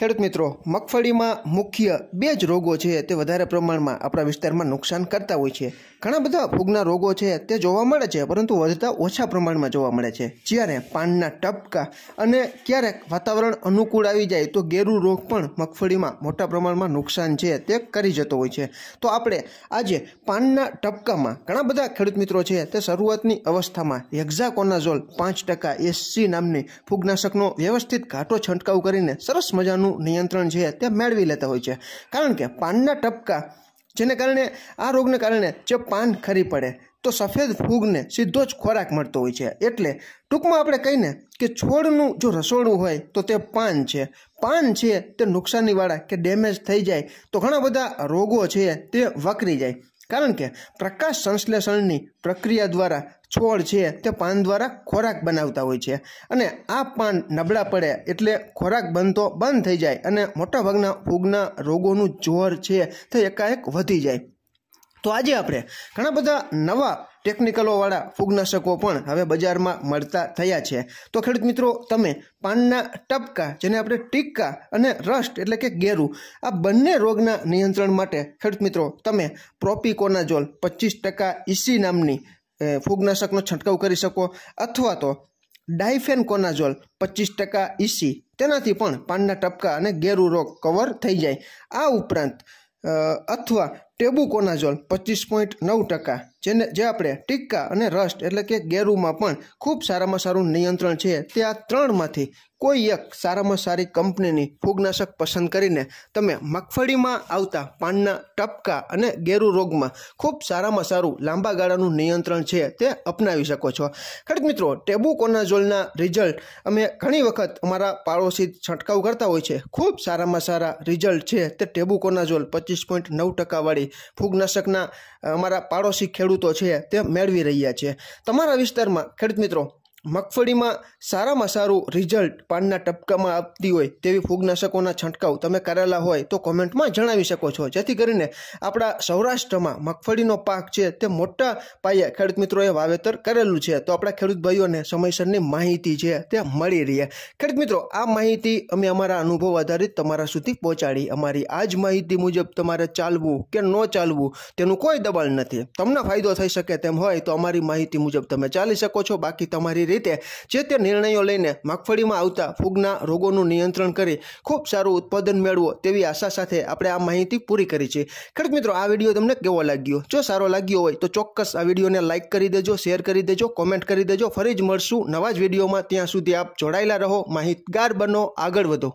ખેડૂત મિત્રો મગફળીમાં મુખ્ય બે જ રોગો છે તે વધારે પ્રમાણમાં આપણા વિસ્તારમાં નુકસાન કરતા હોય છે ઘણા બધા ફૂગના રોગો છે તે જોવા મળે છે પરંતુ વધતા ઓછા પ્રમાણમાં જોવા મળે છે જ્યારે પાનના ટપકા અને ક્યારેક વાતાવરણ અનુકૂળ આવી જાય તો ગેરુ રોગ પણ મગફળીમાં મોટા પ્રમાણમાં નુકસાન છે તે કરી જતો હોય છે તો આપણે આજે પાનના ટપકામાં ઘણા બધા ખેડૂત મિત્રો છે તે શરૂઆતની અવસ્થામાં એક્ઝાકોનાઝોલ પાંચ ટકા એસસી નામની ફૂગનાશકનો વ્યવસ્થિત ઘાટો છંટકાવ કરીને સરસ મજાનું રોગનું નિયંત્રણ છે તે મેળવી લેતા હોય છે કારણ કે પાનના ટપકા જેને કારણે આ રોગને કારણે જે પાન ખરી પડે તો સફેદ ફૂગને સીધો જ ખોરાક મળતો હોય છે એટલે ટૂંકમાં આપણે કહીને કે છોડનું જો રસોડું હોય તો તે પાન છે પાન છે તે નુકસાનીવાળા કે ડેમેજ થઈ જાય તો ઘણા બધા રોગો છે તે વકરી જાય કારણ કે પ્રકાશ સંશ્લેષણની પ્રક્રિયા દ્વારા છોડ છે તે પાન દ્વારા ખોરાક બનાવતા હોય છે અને આ પાન નબળા પડે એટલે ખોરાક બનતો બંધ થઈ જાય અને મોટાભાગના ફૂગના રોગોનું જોર છે તે એકાએક વધી જાય તો આજે આપણે ઘણા બધા નવા ટેકનિકલોવાળા ફૂગનાશકો પણ હવે બજારમાં મળતા થયા છે તો ખેડૂત મિત્રો તમે પાનના ટપકા જેને આપણે ટીક્કા અને રસ્ટ એટલે કે ગેરું આ બંને રોગના નિયંત્રણ માટે ખેડૂત મિત્રો તમે પ્રોપિકોનાઝોલ પચીસ ટકા ઈસી e નામની ફૂગનાશકનો છંટકાવ કરી શકો અથવા તો ડાયફેન ડાયફેનકોનાઝોલ પચીસ ટકા ઈસી e તેનાથી પણ પાનના ટપકા અને ગેરું રોગ કવર થઈ જાય આ ઉપરાંત અથવા ટેબુ કોનાઝોલ પચીસ પોઈન્ટ નવ ટકા જેને જે આપણે ટીક્કા અને રસ્ટ એટલે કે ગેરુમાં પણ ખૂબ સારામાં સારું નિયંત્રણ છે તે આ ત્રણમાંથી કોઈ એક સારામાં સારી કંપનીની ફૂગનાશક પસંદ કરીને તમે મગફળીમાં આવતા પાનના ટપકા અને ગેરુ રોગમાં ખૂબ સારામાં સારું લાંબા ગાળાનું નિયંત્રણ છે તે અપનાવી શકો છો ખરેખ મિત્રો ટેબુ કોનાઝોલના રિઝલ્ટ અમે ઘણી વખત અમારા પાડોશી છંટકાવ કરતા હોય છે ખૂબ સારામાં સારા રિઝલ્ટ છે તે ટેબુ ટેબુકોનાઝોલ પચીસ પોઈન્ટ નવ ટકાવાળી ફૂગનાશકના અમારા પાડોશી ખેડૂતો છે તે મેળવી રહ્યા છે તમારા વિસ્તારમાં ખેડૂત મિત્રો મગફળીમાં સારામાં સારું રિઝલ્ટ પાનના ટપકામાં આપતી હોય તેવી ફૂગનાશકોના છંટકાવ તમે કરેલા હોય તો કોમેન્ટમાં જણાવી શકો છો જેથી કરીને આપણા સૌરાષ્ટ્રમાં મગફળીનો પાક છે તે મોટા પાયે ખેડૂત મિત્રોએ વાવેતર કરેલું છે તો આપણા ખેડૂત ભાઈઓને સમયસરની માહિતી છે તે મળી રહે ખેડૂત મિત્રો આ માહિતી અમે અમારા અનુભવ આધારિત તમારા સુધી પહોંચાડી અમારી આ જ માહિતી મુજબ તમારે ચાલવું કે ન ચાલવું તેનું કોઈ દબાણ નથી તમને ફાયદો થઈ શકે તેમ હોય તો અમારી માહિતી મુજબ તમે ચાલી શકો છો બાકી તમારી રીતે જે તે નિર્ણયો લઈને મગફળીમાં આવતા ફૂગના રોગોનું નિયંત્રણ કરી ખૂબ સારું ઉત્પાદન મેળવો તેવી આશા સાથે આપણે આ માહિતી પૂરી કરી છે ખેડૂત મિત્રો આ વિડીયો તમને કેવો લાગ્યો જો સારો લાગ્યો હોય તો ચોક્કસ આ વિડીયોને લાઇક કરી દેજો શેર કરી દેજો કોમેન્ટ કરી દેજો ફરી જ મળશું નવા જ વિડીયોમાં ત્યાં સુધી આપ જોડાયેલા રહો માહિતગાર બનો આગળ વધો